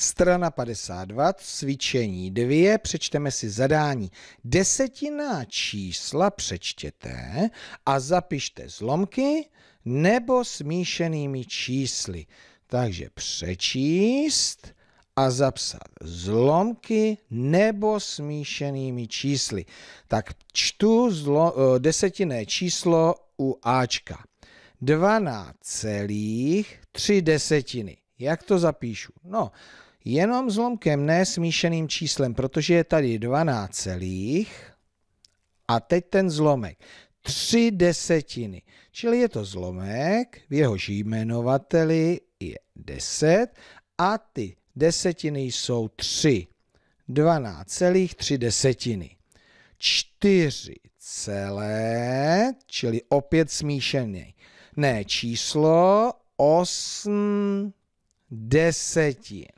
Strana 52, cvičení 2, přečteme si zadání. Desetina čísla přečtěte a zapište zlomky nebo smíšenými čísly. Takže přečíst a zapsat zlomky nebo smíšenými čísly. Tak čtu zlo, eh, desetinné číslo u Ačka. 12,3 desetiny. Jak to zapíšu? No, jenom zlomkem, ne smíšeným číslem, protože je tady 12 celých a teď ten zlomek. Tři desetiny, čili je to zlomek, v jehož jmenovateli je 10 a ty desetiny jsou 3. 12,3 desetiny. 4 celé, čili opět smíšené. Ne číslo 8 desetin.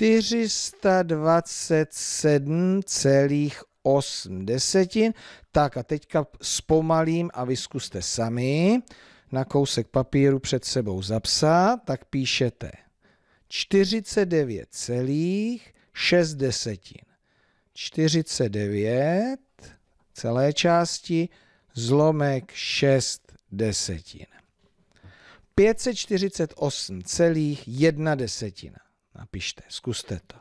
427,8 desetin. Tak a teďka zpomalím a vyzkuste sami na kousek papíru před sebou zapsat, tak píšete 49,6 desetin. 49 celé části zlomek 6 desetin. 548,1 desetina napište, zkuste to.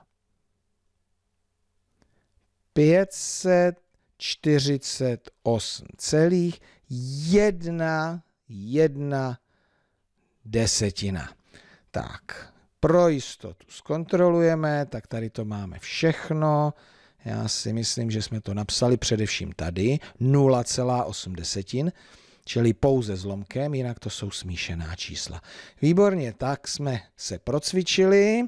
548,1 desetina. Tak, pro jistotu zkontrolujeme, tak tady to máme všechno. Já si myslím, že jsme to napsali především tady, 0,8 desetin, čili pouze zlomkem, jinak to jsou smíšená čísla. Výborně, tak jsme se procvičili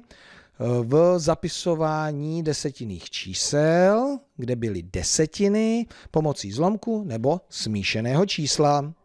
v zapisování desetinných čísel, kde byly desetiny pomocí zlomku nebo smíšeného čísla.